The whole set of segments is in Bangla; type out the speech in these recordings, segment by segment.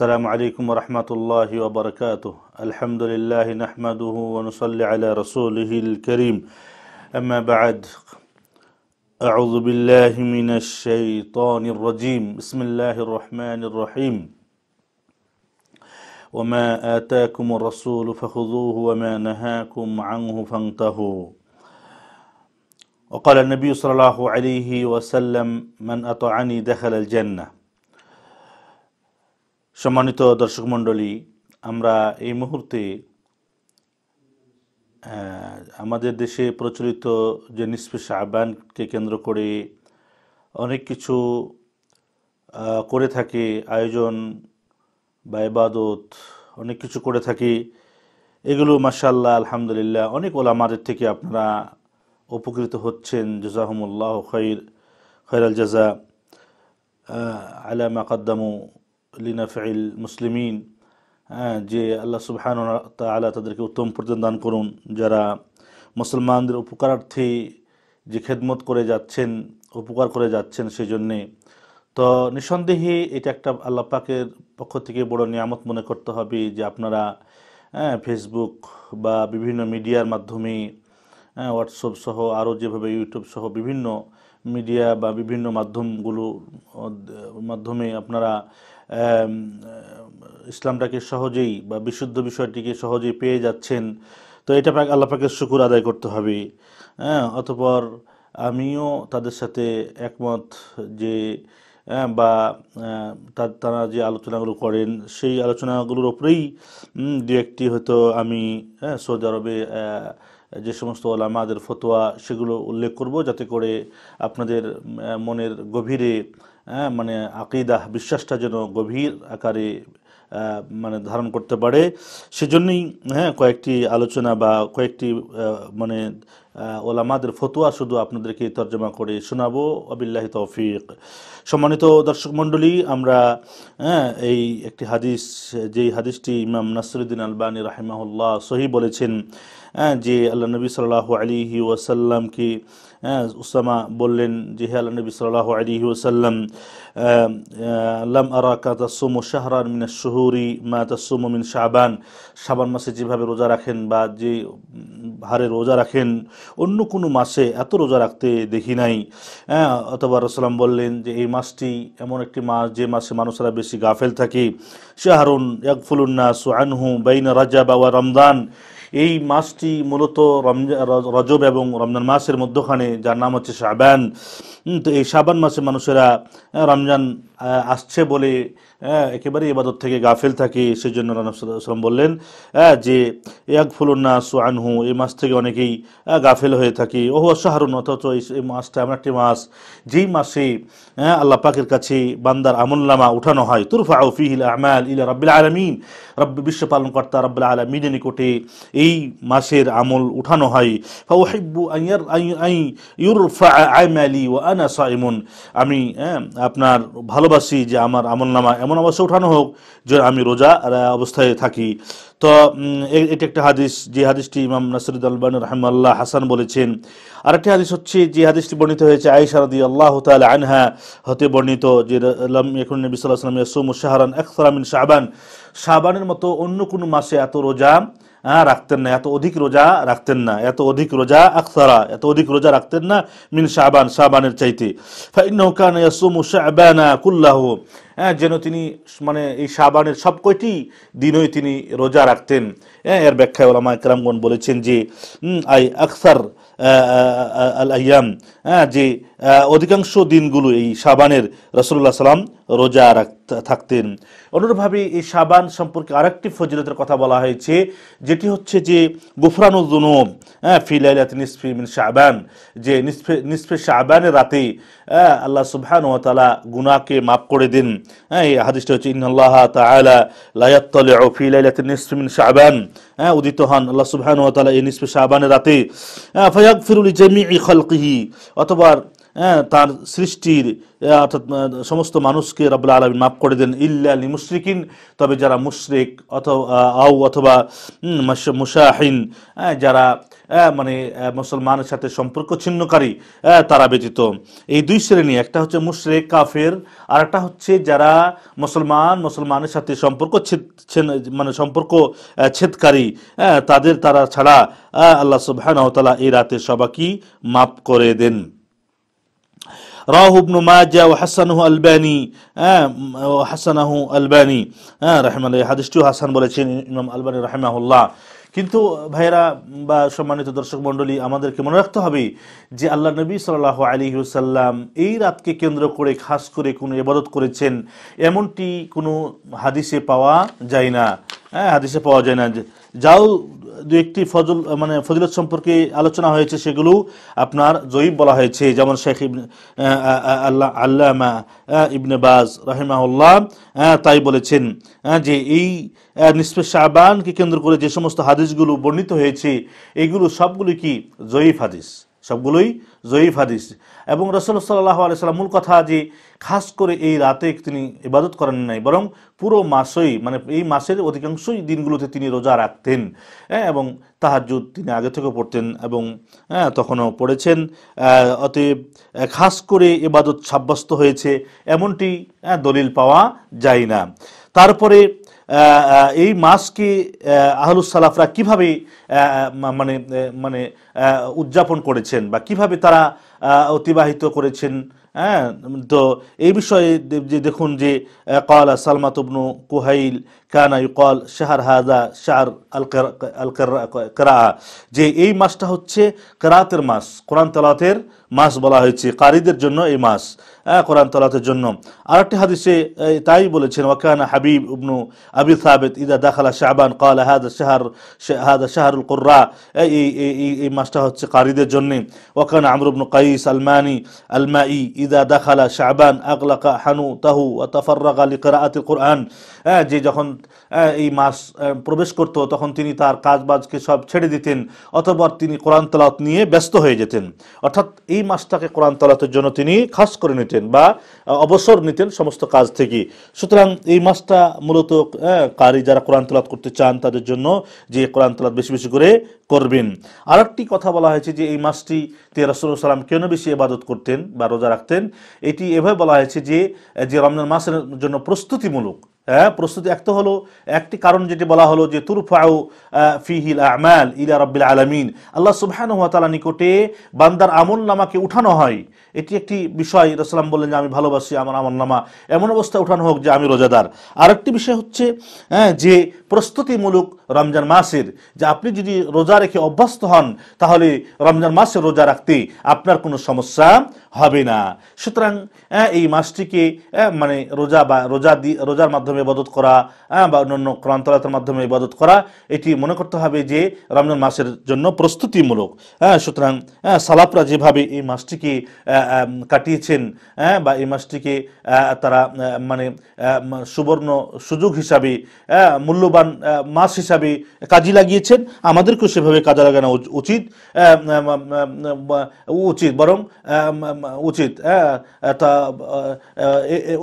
السلام عليكم ورحمة الله وبركاته الحمد لله نحمده ونصلي على رسوله الكريم أما بعد أعوذ بالله من الشيطان الرجيم بسم الله الرحمن الرحيم وما آتاكم الرسول فخذوه وما نهاكم عنه فانتهوا وقال النبي صلى الله عليه وسلم من أطعني دخل الجنة সম্মানিত দর্শক মণ্ডলী আমরা এই মুহূর্তে আমাদের দেশে প্রচলিত যে নিষ্পেষ আহ্বানকে কেন্দ্র করে অনেক কিছু করে থাকে আয়োজন বা ইবাদত অনেক কিছু করে থাকে এগুলো মাসাল্লাহ আলহামদুলিল্লাহ অনেক ওলামাদের থেকে আপনারা উপকৃত হচ্ছেন জাজাহমুল্লাহ খৈর খৈরাল জাজা আলা মাকাদ্দামু লিনাফিল মুসলিমিন হ্যাঁ যে আল্লাহ সুবহান তালা তাদেরকে উত্তম প্রতিদান দান করুন যারা মুসলমানদের উপকারার্থে যে খেদমত করে যাচ্ছেন উপকার করে যাচ্ছেন সেই জন্যে তো নিঃসন্দেহে এটা একটা আল্লাহ পাকের পক্ষ থেকে বড় নিয়ামত মনে করতে হবে যে আপনারা হ্যাঁ ফেসবুক বা বিভিন্ন মিডিয়ার মাধ্যমে হ্যাঁ হোয়াটসঅ্যাপ সহ আরও যেভাবে ইউটিউব সহ বিভিন্ন মিডিয়া বা বিভিন্ন মাধ্যমগুলো মাধ্যমে আপনারা ইসলামটাকে সহজেই বা বিশুদ্ধ বিষয়টিকে সহজেই পেয়ে যাচ্ছেন তো এটা পাক আল্লাহ পাকের শুকুর আদায় করতে হবে হ্যাঁ অতপর আমিও তাদের সাথে একমত যে হ্যাঁ, বা তারা যে আলোচনাগুলো করেন সেই আলোচনাগুলোর ওপরেই দু একটি হয়তো আমি হ্যাঁ, সৌদি আরবে যে সমস্ত ওলামাদের ফতোয়া সেগুলো উল্লেখ করব যাতে করে আপনাদের মনের গভীরে হ্যাঁ, মানে আকিদাহ বিশ্বাসটা যেন গভীর আকারে মানে ধারণ করতে পারে সেজন্যই হ্যাঁ কয়েকটি আলোচনা বা কয়েকটি মানে ওলামাদের ফতোয়া শুধু আপনাদেরকে তর্জমা করে শোনাবো আবিল্লাহি তৌফিক সম্মানিত দর্শক মণ্ডলী আমরা হ্যাঁ, এই একটি হাদিস যেই হাদিসটি ইমাম নাসরুদ্দিন আলবানী রাহেমাহুল্লাহ সহি বলেছেন হ্যাঁ, যে আল্লাহ নবী সাল্লাহ আলিহি ওয়াসাল্লামকে হ্যাঁ, উসামা বললেন যে হে আল্লাহ নবী সাল্লাহ আলী ওসাল্লাম লাম আরা কাতা সোমো শাহরান মিন শহুরি মা তাসুম সোমো মিন শাহবান শাবান মাসে যেভাবে রোজা রাখেন বা যে হারে রোজা রাখেন অন্য কোনো মাসে এত রোজা রাখতে দেখি নাই হ্যাঁ, অথবা রসালাম বললেন যে এই মাসটি এমন একটি মাস যে মাসে মানুষেরা বেশি গাফেল থাকে শাহরুন ইয়াকফুলুন্নাস সোয়ানহু বাইনা রাজা বাবা রমদান এই মাসটি মূলত রজব এবং রমজান মাসের মধ্যখানে যার নাম হচ্ছে শাবান তো এই শাবান মাসে মানুষেরা রমজান আসছে বলে হ্যাঁ, একেবারে এবাদত থেকে গাফেল থাকে সেজন্য রানাম বললেন হ্যাঁ, যে ইয়াকফুলুন্না সোয়ানহু এই মাস থেকে অনেকেই গাফেল হয়ে থাকে ও শাহরুন অথচ এই মাসটা এমন একটি মাস যেই মাসে হ্যাঁ, আল্লাহ পাকের কাছে বান্দার আমল্লামা উঠানো হয় তুরফা ফিহিল আমাল ইলা রব্বিল আলমিন রব্ব বিশ্ব পালনকর্তা রব্বিল আলমিনের নিকটে এই মাসের আমল উঠানো হয় ফাউহিব্বু আইয়ার আই ও আমি আপনার ভালো ভালোবাসি যে আমার আমল নামা এমন অবস্থা উঠানো হোক যে আমি রোজা অবস্থায় থাকি তো এটি একটা হাদিস যে হাদিসটি ইমাম নাসরুদ আলবান রহমাল্লাহ হাসান বলেছেন আর একটি হাদিস হচ্ছে যে হাদিসটি বর্ণিত হয়েছে আয়সারদি আল্লাহ তাল আনহা হতে বর্ণিত যে এখন নবী সাল্লাহ আসলাম ইয়াসুম শাহরান আখসারামিন শাহবান শাহবানের মতো অন্য কোনো মাসে এত রোজা রাখতেন না এত অধিক রোজা রাখতেন না এত অধিক রোজা আকসারা এত অধিক রোজা রাখতেন না মিন শাবান শাবানের চাইতে ফা ইন্নাহু কানা ইয়াসুমু শাবানা কুল্লাহু হ্যাঁ যেন তিনি মানে এই সাবানের সব কয়টি দিনই তিনি রোজা রাখতেন হ্যাঁ এর ব্যাখ্যায় ওলামা একরামগণ বলেছেন যে আই আকসার আল আয়াম হ্যাঁ যে অধিকাংশ দিনগুলো এই সাবানের রসুল্লাহ সাল্লাম রোজা থাকতেন অনুরূপভাবে এই সাবান সম্পর্কে আরেকটি ফজিলতের কথা বলা হয়েছে যেটি হচ্ছে যে গুফরানুদ্দুনব হ্যাঁ ফিলাইলাত নিসফি মিন সাবান যে নিসফে নিসফে সাবানের রাতে হ্যাঁ আল্লাহ সুবহান ও তালা গুনাকে মাফ করে দিন হ্যাঁ এই হাদিসটা হচ্ছে ইন্নআল্লাহ তালা লায়াত্তলে ফিলাইলাতে নিসমিন শাহবান হ্যাঁ উদিত হন আল্লাহ সুবহান ও তালা এই নিসফি শাহবানের রাতে হ্যাঁ ফয়াক ফিরুল জেমি ই খলকিহি অথবা হ্যাঁ তার সৃষ্টির হ্যাঁ, অর্থাৎ সমস্ত মানুষকে রব্লা আলমী মাফ করে দেন ইল্লা আলী মুশরিকিন তবে যারা মুশরিক অথবা আউ অথবা মুশাহিন হ্যাঁ, যারা মানে মুসলমানের সাথে সম্পর্ক ছিন্নকারী তারা ব্যতীত এই দুই শ্রেণী একটা হচ্ছে মুশরেক কাফের আর একটা হচ্ছে যারা মুসলমান মুসলমানের সাথে সম্পর্ক মানে সম্পর্ক ছেদকারী তাদের তারা ছাড়া আল্লাহ সুবাহানতালা এই রাতে সবাকি মাফ করে দেন রাহ ইবনু মাজা ও হাসানহু আলবানি হাসানাহু আলবানি হ্যাঁ রাহমান হাদিসটিও হাসান বলেছেন ইমাম আলবানি রাহমাহুল্লাহ কিন্তু ভাইরা বা সম্মানিত দর্শক মন্ডলী আমাদেরকে মনে রাখতে হবে যে আল্লাহ নবী সাল্লাহ আলী সাল্লাম এই রাতকে কেন্দ্র করে খাস করে কোনো এবাদত করেছেন এমনটি কোনো হাদিসে পাওয়া যায় না হ্যাঁ হাদিসে পাওয়া যায় না যাও দু একটি ফজল মানে ফজিলত সম্পর্কে আলোচনা হয়েছে সেগুলো আপনার জয়ীব বলা হয়েছে যেমন শেখ ইবনে আল্লাহ আল্লামা ইবনে বাজ রাহেমাউল্লাহ তাই বলেছেন যে এই নিষ্পেষ শাহবানকে কেন্দ্র করে যে সমস্ত হাদিসগুলো বর্ণিত হয়েছে এগুলো সবগুলি কি জয়ীফ হাদিস সবগুলোই জয়ীফ হাদিস এবং রসুল সাল্লাহ আলিয়াল্লাম মূল কথা যে খাস করে এই রাতে তিনি ইবাদত করেন নাই বরং পুরো মাসই মানে এই মাসের অধিকাংশই দিনগুলোতে তিনি রোজা রাখতেন হ্যাঁ, এবং তাহাজুদ তিনি আগে থেকে পড়তেন এবং হ্যাঁ, তখনও পড়েছেন অতএব খাস করে এবাদত সাব্যস্ত হয়েছে এমনটি হ্যাঁ, দলিল পাওয়া যায় না তারপরে এই মাসকে আহলুসালাফরা কিভাবে মানে মানে উদযাপন করেছেন বা কিভাবে তারা অতিবাহিত করেছেন হ্যাঁ তো এই বিষয়ে যে দেখুন যে কল সালমা তবনু কুহাইল কানা ইকল শাহার হাজা শাহর আল কেরা যে এই মাসটা হচ্ছে কেরাতের মাস কোরআন তালাতের মাস বলা হয়েছে কারীদের জন্য এই মাস قرآن طلعت الجنة أردت هذه الشيء تاي بولتشين وكان حبيب ابن أبي ثابت إذا دخل شعبان قال هذا الشهر هذا شهر القراء أي أي أي أي ما اشتهت قاريد الجنة وكان عمرو بن قيس الماني المائي إذا دخل شعبان أغلق حنوته وتفرغ لقراءة القرآن হ্যাঁ, যে যখন হ্যাঁ, এই মাস প্রবেশ করত তখন তিনি তার কাজবাজকে সব ছেড়ে দিতেন অথবা তিনি কোরআন তলাত নিয়ে ব্যস্ত হয়ে যেতেন অর্থাৎ এই মাসটাকে কোরআন তলাতের জন্য তিনি খাস করে নিতেন বা অবসর নিতেন সমস্ত কাজ থেকে সুতরাং এই মাসটা মূলত হ্যাঁ, কারি যারা কোরআন তলাত করতে চান তাদের জন্য যে কোরআন তলাত বেশি বেশি করে করবেন আরেকটি কথা বলা হয়েছে যে এই মাসটি তেরাসুল সালাম কেন বেশি এবাদত করতেন বা রোজা রাখতেন এটি এভাবে বলা হয়েছে যে যে রমজান মাসের জন্য প্রস্তুতিমূলক হ্যাঁ, প্রস্তুতি এক তো হলো একটি কারণ যেটি বলা হলো যে তুরফাউ ফিহিল আমাল ইলা রব্বিল আলমিন আল্লাহ সুবাহান হাতালা নিকটে বান্দার আমল নামাকে উঠানো হয় এটি একটি বিষয় রসলাম বললেন যে আমি ভালোবাসি আমার আমার নামা এমন অবস্থা উঠানো হোক যে আমি রোজাদার আরেকটি বিষয় হচ্ছে হ্যাঁ, যে প্রস্তুতিমূলক রমজান মাসের যে আপনি যদি রোজা রেখে অভ্যস্ত হন তাহলে রমজান মাসে রোজা রাখতে আপনার কোনো সমস্যা হবে না সুতরাং হ্যাঁ, এই মাসটিকে হ্যাঁ, মানে রোজা বা রোজা দি রোজার মাধ্যমে ইবাদত করা বা অন্য ক্রান্তলাতের মাধ্যমে ইবাদত করা এটি মনে করতে হবে যে রমজান মাসের জন্য প্রস্তুতিমূলক হ্যাঁ সুতরাং সালাপরা যেভাবে এই মাসটিকে কাটিয়েছেন হ্যাঁ, বা এই মাসটিকে তারা মানে সুবর্ণ সুযোগ হিসাবে মূল্যবান মাস হিসাবে কাজে লাগিয়েছেন আমাদেরকেও সেভাবে কাজে লাগানো উচিত উচিত বরং উচিত হ্যাঁ, তা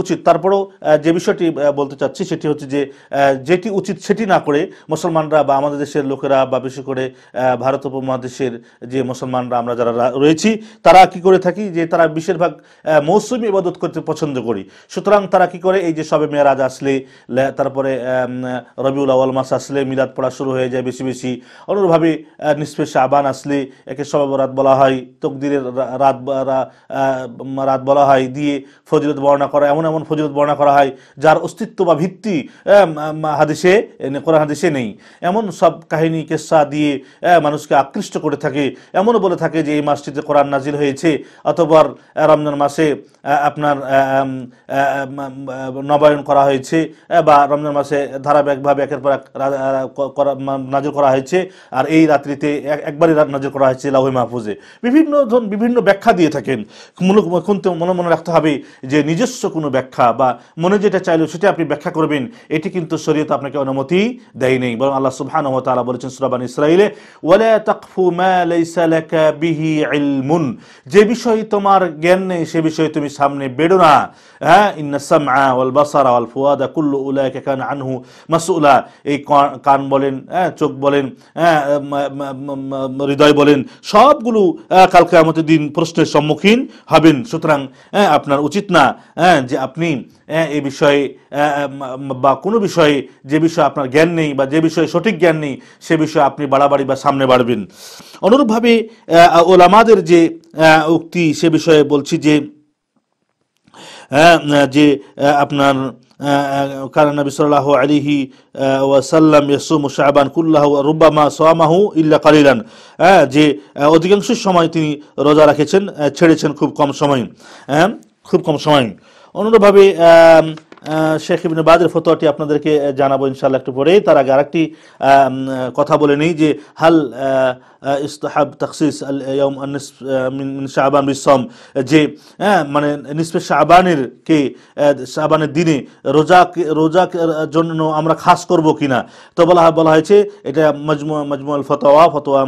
উচিত তারপরেও যে বিষয়টি বলতে চাচ্ছি সেটি হচ্ছে যে যেটি উচিত সেটি না করে মুসলমানরা বা আমাদের দেশের লোকেরা বা বেশি করে ভারত উপমহাদেশের যে মুসলমানরা আমরা যারা রয়েছি তারা কি করে থাকি যে যে তারা বেশিরভাগ মৌসুমি ইবাদত করতে পছন্দ করি সুতরাং তারা কি করে এই যে সবে মেয়েরাজ আসলে তারপরে রবিউল আওয়াল মাস আসলে মিলাদ পড়া শুরু হয়ে যায় বেশি বেশি অনুরভাবে নিষ্পে আবান আসলে একে সবাব রাত বলা হয় তকদিরের রাত রাত বলা হয় দিয়ে ফজিলত বর্ণনা করা এমন এমন ফজিলত বর্ণনা করা হয় যার অস্তিত্ব বা ভিত্তি হাদিসে কোরআন হাদিসে নেই এমন সব কাহিনী কেসা দিয়ে মানুষকে আকৃষ্ট করে থাকে এমনও বলে থাকে যে এই মাসটিতে কোরআন নাজিল হয়েছে অথবা আবার রমজান মাসে আপনার নবায়ন করা হয়েছে বা রমজান মাসে ধারাবাহিকভাবে একের পর এক নাজর করা হয়েছে আর এই রাত্রিতে একবারই নজর করা হয়েছে লাহু মাহফুজে বিভিন্ন ধরুন বিভিন্ন ব্যাখ্যা দিয়ে থাকেন মূলক কিন্তু মনে মনে রাখতে হবে যে নিজস্ব কোনো ব্যাখ্যা বা মনে যেটা চাইলেও সেটা আপনি ব্যাখ্যা করবেন এটি কিন্তু শরীয়ত আপনাকে অনুমতি দেয় নেই বরং আল্লাহ সুবহান ও বলেছেন সুরাবান ইসরাইলে যে বিষয়ে তোমার জ্ঞান নেই সে বিষয়ে তুমি সামনে বেড়ো না হ্যাঁ ইন্নাসাম আল বাসারা আল ফুয়াদা কুল্লু উলায় কান আনহু মাসুলা এই কান বলেন হ্যাঁ চোখ বলেন হ্যাঁ হৃদয় বলেন সবগুলো হ্যাঁ, কালকে আমাদের দিন প্রশ্নের সম্মুখীন হবেন সুতরাং হ্যাঁ, আপনার উচিত না হ্যাঁ যে আপনি হ্যাঁ, এই বিষয়ে বা কোনো বিষয়ে যে বিষয়ে আপনার জ্ঞান নেই বা যে বিষয়ে সঠিক জ্ঞান নেই সে বিষয়ে আপনি বাড়াবাড়ি বা সামনে বাড়বেন অনুরূপভাবে ওলামাদের যে উক্তি সে বিষয়ে বলছি যে যে আপনার কারণ নবী সাল্লাহ আলিহি ওয়াসাল্লাম ইয়াসুম শাহবান কুল্লাহ রুব্বামা সোয়ামাহু ইল্লা কালিলান যে অধিকাংশ সময় তিনি রোজা রাখেছেন ছেড়েছেন খুব কম সময় খুব কম সময় অনুরূপভাবে শেখ ইবিন বাদের ফতোয়াটি আপনাদেরকে জানাবো ইনশাল্লাহ একটু পরে তার আগে আরেকটি কথা বলে নেই যে হাল ইস্তাহাব তাকসিস শাহবান বিসম যে হ্যাঁ, মানে নিসফে শাহবানের কে শাহবানের দিনে রোজা রোজা জন্য আমরা খাস করব কিনা তো বলা বলা হয়েছে এটা মজমু মজমুল ফতোয়া ফতোয়া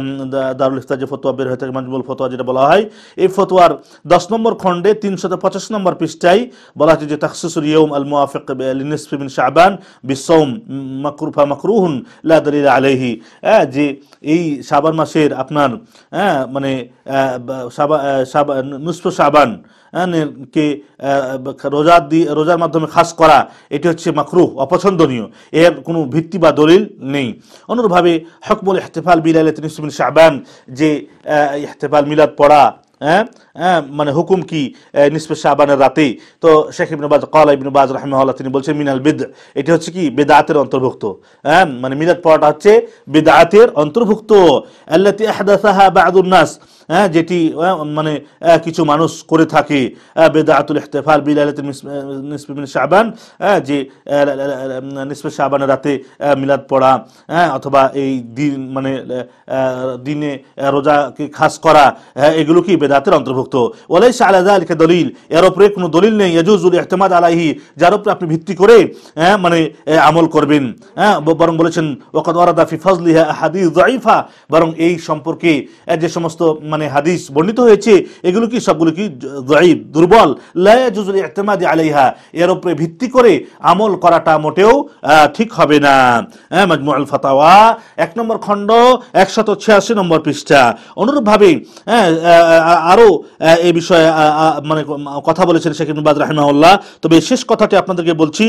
দারুল ইফতার যে ফতোয়া বের হয়ে থাকে মজমুল ফতোয়া যেটা বলা হয় এই ফতোয়ার দশ নম্বর খণ্ডে তিনশত পঁচাশ নম্বর পৃষ্ঠায় বলা হয়েছে যে তাকসিসুল ইয়ম আল الموافق للنصف من শাহবান বিসৌম মাকরুফা মাকরুহন লাদলিল আলহি হ্যাঁ যে এই শাবান মাসের আপনার হ্যাঁ মানে নুসফ শাবান কে রোজা রোজার রোজার মাধ্যমে খাস করা এটি হচ্ছে মাকরুহ অপছন্দনীয় এর কোনো ভিত্তি বা দলিল নেই অনুরূপভাবে হকমুল ইহতেফাল বিলাইলে তিনি শাহবান যে ইহতেফাল মিলাদ পড়া হ্যাঁ? হ্যাঁ, মানে হুকুম কি নিসপে শাহবানের রাতে তো শেখ ইবনুবাজ কলা ইবনুবাজ রহমাল্লাহ তিনি বলছেন মিনাল বিদ এটি হচ্ছে কি বেদাতের অন্তর্ভুক্ত হ্যাঁ মানে মিলাদ পড়াটা হচ্ছে বেদাতের অন্তর্ভুক্ত আল্লাতি আহদাসাহা বাদুন্নাস হ্যাঁ যেটি মানে কিছু মানুষ করে থাকে বেদাতুল ইহতেফাল বিলালাতুল নিসমিন শাহবান হ্যাঁ যে নিসপে শাহবানের রাতে মিলাদ পড়া হ্যাঁ অথবা এই দিন মানে দিনে রোজাকে খাস করা হ্যাঁ এগুলো কি বেদা বেদাতের অন্তর্ভুক্ত ওলাই আলাদা আলিকা দলিল এর ওপরে কোনো দলিল নেই ইয়াজুজুল ইহতেমাদ আলাহি যার উপরে আপনি ভিত্তি করে হ্যাঁ মানে আমল করবেন হ্যাঁ বরং বলেছেন ওকাদ ওয়ারাদা ফি ফাজলিহা হাদিস জাইফা বরং এই সম্পর্কে যে সমস্ত মানে হাদিস বর্ণিত হয়েছে এগুলো কি সবগুলো কি জয়ীব দুর্বল লায়াজুজুল ইহতেমাদ আলাইহা এর উপরে ভিত্তি করে আমল করাটা মোটেও ঠিক হবে না হ্যাঁ মাজমু আল ফাতাওয়া এক নম্বর খণ্ড একশত ছিয়াশি নম্বর পৃষ্ঠা অনুরূপভাবে হ্যাঁ আরও এ বিষয়ে মানে কথা বলেছেন শেখ ইমবাজ রাহিমাউল্লাহ তবে শেষ কথাটি আপনাদেরকে বলছি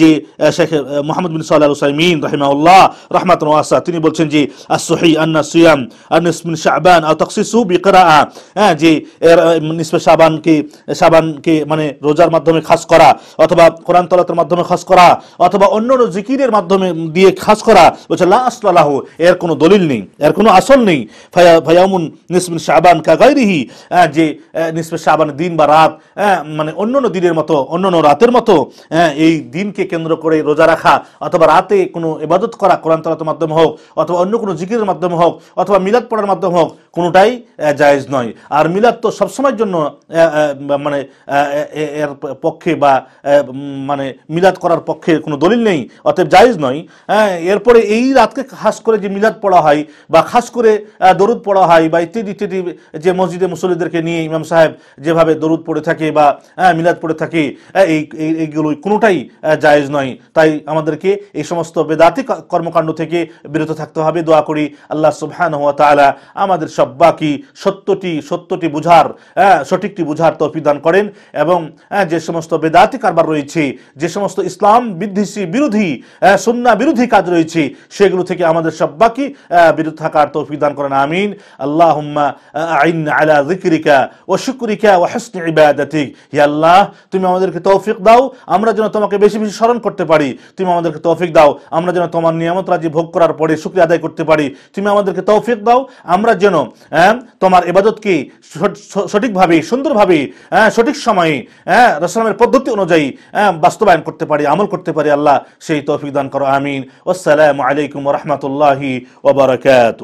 যে শেখ মোহাম্মদ বিন সাল সাইমিন রাহিমাউল্লাহ রহমাত ওয়াসা তিনি বলছেন যে আসহি আন্না সুয়াম আনসমিন শাহবান আও তকসিসু বিকরা হ্যাঁ যে নিসবে শাহবানকে শাহবানকে মানে রোজার মাধ্যমে খাস করা অথবা কোরআন তলাতের মাধ্যমে খাস করা অথবা অন্য অন্য জিকিরের মাধ্যমে দিয়ে খাস করা বলছে লা আসলাহ এর কোনো দলিল নেই এর কোনো আসল নেই ফায়া ফায়ামুন নিসমিন শাহবান কাগাইরিহি যে নিষ্পেষ শাহবানের দিন বা রাত মানে অন্য অন্য দিনের মতো অন্য অন্য রাতের মতো এই দিনকে কেন্দ্র করে রোজা রাখা অথবা রাতে কোনো এবাদত করা কোরআন তলাতের মাধ্যমে হোক অথবা অন্য কোনো জিকিরের মাধ্যমে হোক অথবা মিলাদ পড়ার মাধ্যমে হোক কোনোটাই জায়েজ নয় আর মিলাদ তো সবসময়ের জন্য মানে এর পক্ষে বা মানে মিলাদ করার পক্ষে কোনো দলিল নেই অতএব জায়েজ নয় হ্যাঁ এরপরে এই রাতকে খাস করে যে মিলাদ পড়া হয় বা খাস করে দরুদ পড়া হয় বা ইত্যাদি ইত্যাদি যে মসজিদে মুসল্লিদেরকে নিয়ে ইমাম সাহেব যেভাবে দরুদ পড়ে থাকে বা মিলাদ পড়ে থাকে এই এইগুলো কোনোটাই জায়েজ নয় তাই আমাদেরকে এই সমস্ত বেদাতি কর্মকাণ্ড থেকে বিরত থাকতে হবে দোয়া করি আল্লাহ সুবহান হাত আমাদের সব সব্বাকি সত্যটি সত্যটি বুঝার হ্যাঁ, সঠিকটি বুঝার তর্পিদান করেন এবং হ্যাঁ, যে সমস্ত বেদাতি কারবার রয়েছে যে সমস্ত ইসলাম বিদ্বেষী বিরোধী হ্যাঁ, সন্না বিরোধী কাজ রয়েছে সেগুলো থেকে আমাদের সব্বাকি বিরোধ থাকার তৌফিদান করেন আমিন আল্লাহ আইন আলা ও শুক্রিকা ও হাসনি আল্লাহ তুমি আমাদেরকে তৌফিক দাও আমরা যেন তোমাকে বেশি বেশি স্মরণ করতে পারি তুমি আমাদেরকে তৌফিক দাও আমরা যেন তোমার নিয়ামত রাজি ভোগ করার পরে শুক্রিয়া আদায় করতে পারি তুমি আমাদেরকে তৌফিক দাও আমরা যেন হ্যাঁ তোমার এবাদত কি সঠিকভাবে সুন্দরভাবে হ্যাঁ, সঠিক সময়ে হ্যাঁ রসলামের পদ্ধতি অনুযায়ী হ্যাঁ বাস্তবায়ন করতে পারি আমল করতে পারি আল্লাহ সেই তৌফিক দান করো আমিন আসসালামু আলাইকুম রহমতুল্লাহি ওবরাকাত